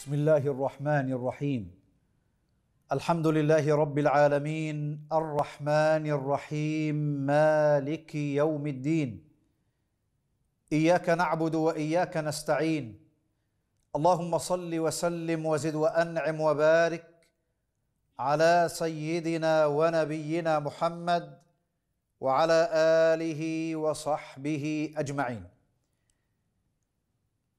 بسم الله الرحمن الرحيم الحمد لله رب العالمين الرحمن الرحيم مالك يوم الدين اياك نعبد واياك نستعين اللهم صل وسلم وزد وانعم وبارك على سيدنا ونبينا محمد وعلى اله وصحبه اجمعين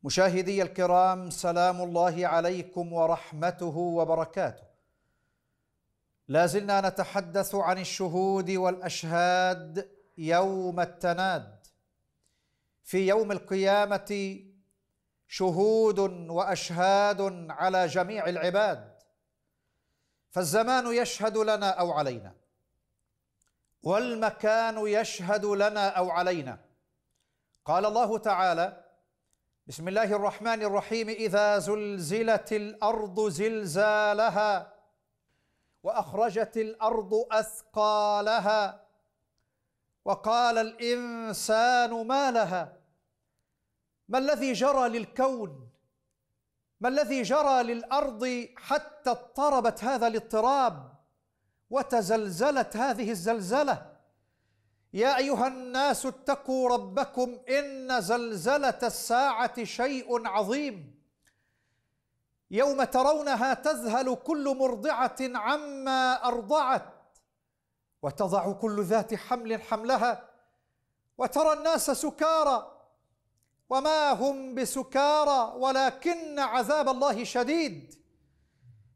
مشاهدي الكرام سلام الله عليكم ورحمته وبركاته لا زلنا نتحدث عن الشهود والاشهاد يوم التناد في يوم القيامه شهود واشهاد على جميع العباد فالزمان يشهد لنا او علينا والمكان يشهد لنا او علينا قال الله تعالى بسم الله الرحمن الرحيم إذا زلزلت الأرض زلزالها وأخرجت الأرض أثقالها وقال الإنسان ما لها ما الذي جرى للكون ما الذي جرى للأرض حتى اضطربت هذا الاضطراب وتزلزلت هذه الزلزله يا ايها الناس اتقوا ربكم ان زلزله الساعه شيء عظيم يوم ترونها تذهل كل مرضعه عما ارضعت وتضع كل ذات حمل حملها وترى الناس سكارى وما هم بسكارى ولكن عذاب الله شديد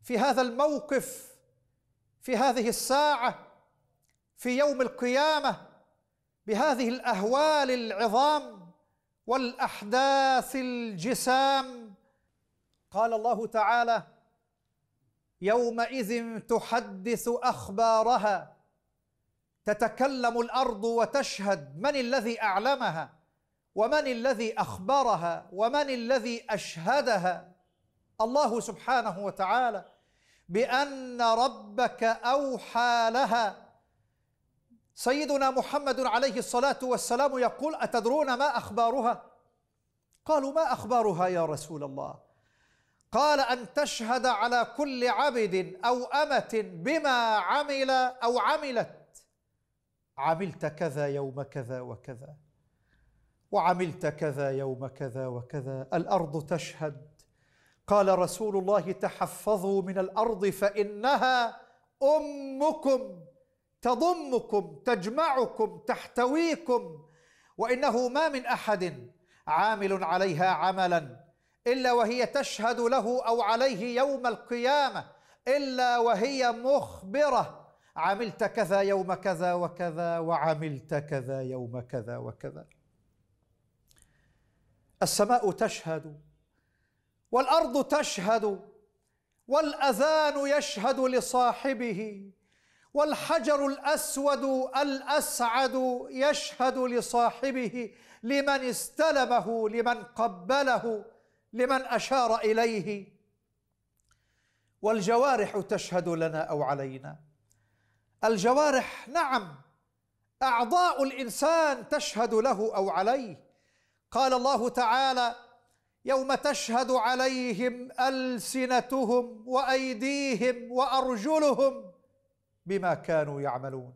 في هذا الموقف في هذه الساعه في يوم القيامه بهذه الاهوال العظام والاحداث الجسام قال الله تعالى يومئذ تحدث اخبارها تتكلم الارض وتشهد من الذي اعلمها ومن الذي اخبرها ومن الذي اشهدها الله سبحانه وتعالى بان ربك اوحى لها سيدنا محمد عليه الصلاة والسلام يقول أتدرون ما أخبارها؟ قالوا ما أخبارها يا رسول الله؟ قال أن تشهد على كل عبد أو أمة بما عمل أو عملت عملت كذا يوم كذا وكذا وعملت كذا يوم كذا وكذا الأرض تشهد قال رسول الله تحفظوا من الأرض فإنها أمكم تضمكم تجمعكم تحتويكم وانه ما من احد عامل عليها عملا الا وهي تشهد له او عليه يوم القيامه الا وهي مخبره عملت كذا يوم كذا وكذا وعملت كذا يوم كذا وكذا السماء تشهد والارض تشهد والاذان يشهد لصاحبه والحجر الاسود الاسعد يشهد لصاحبه لمن استلمه لمن قبله لمن اشار اليه والجوارح تشهد لنا او علينا الجوارح نعم اعضاء الانسان تشهد له او عليه قال الله تعالى يوم تشهد عليهم السنتهم وايديهم وارجلهم بما كانوا يعملون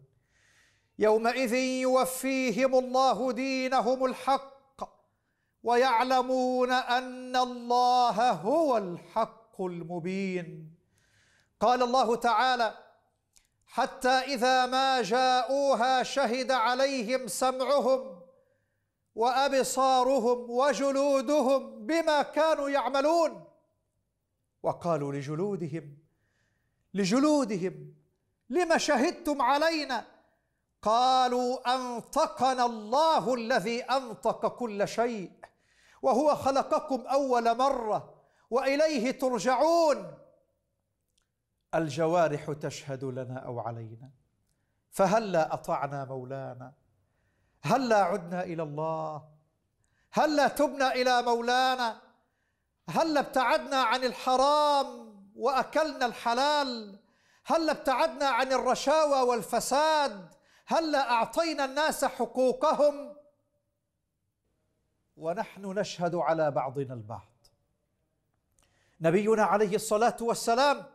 يومئذ يوفيهم الله دينهم الحق ويعلمون ان الله هو الحق المبين قال الله تعالى حتى اذا ما جاءوها شهد عليهم سمعهم وابصارهم وجلودهم بما كانوا يعملون وقالوا لجلودهم لجلودهم لما شهدتم علينا قالوا انطقنا الله الذي انطق كل شيء وهو خلقكم اول مره واليه ترجعون الجوارح تشهد لنا او علينا فهلا اطعنا مولانا هلا عدنا الى الله هلا تبنا الى مولانا هلا ابتعدنا عن الحرام واكلنا الحلال هل ابتعدنا عن الرشاوى والفساد هل أعطينا الناس حقوقهم ونحن نشهد على بعضنا البعض نبينا عليه الصلاة والسلام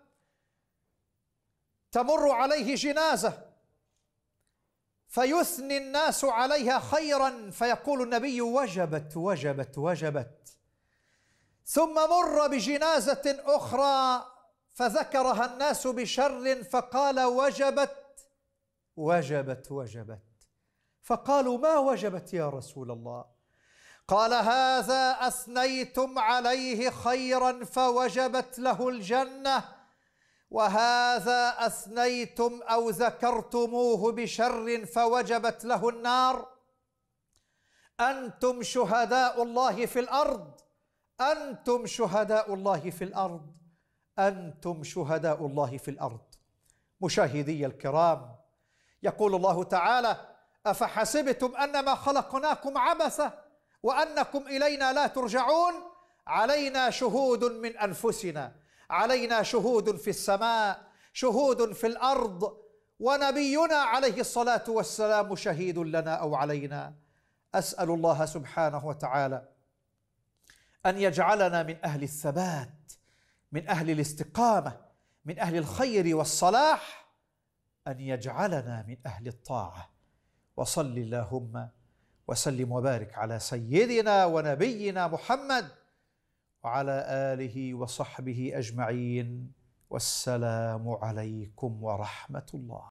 تمر عليه جنازة فيثني الناس عليها خيرا فيقول النبي وجبت وجبت وجبت ثم مر بجنازة أخرى فذكرها الناس بشر فقال وجبت وجبت وجبت فقالوا ما وجبت يا رسول الله قال هذا اثنيتم عليه خيرا فوجبت له الجنه وهذا اثنيتم او ذكرتموه بشر فوجبت له النار انتم شهداء الله في الارض انتم شهداء الله في الارض انتم شهداء الله في الارض مشاهدي الكرام يقول الله تعالى افحسبتم انما خلقناكم عبثا وانكم الينا لا ترجعون علينا شهود من انفسنا علينا شهود في السماء شهود في الارض ونبينا عليه الصلاه والسلام شهيد لنا او علينا اسال الله سبحانه وتعالى ان يجعلنا من اهل الثبات من اهل الاستقامه من اهل الخير والصلاح ان يجعلنا من اهل الطاعه وصل اللهم وسلم وبارك على سيدنا ونبينا محمد وعلى اله وصحبه اجمعين والسلام عليكم ورحمه الله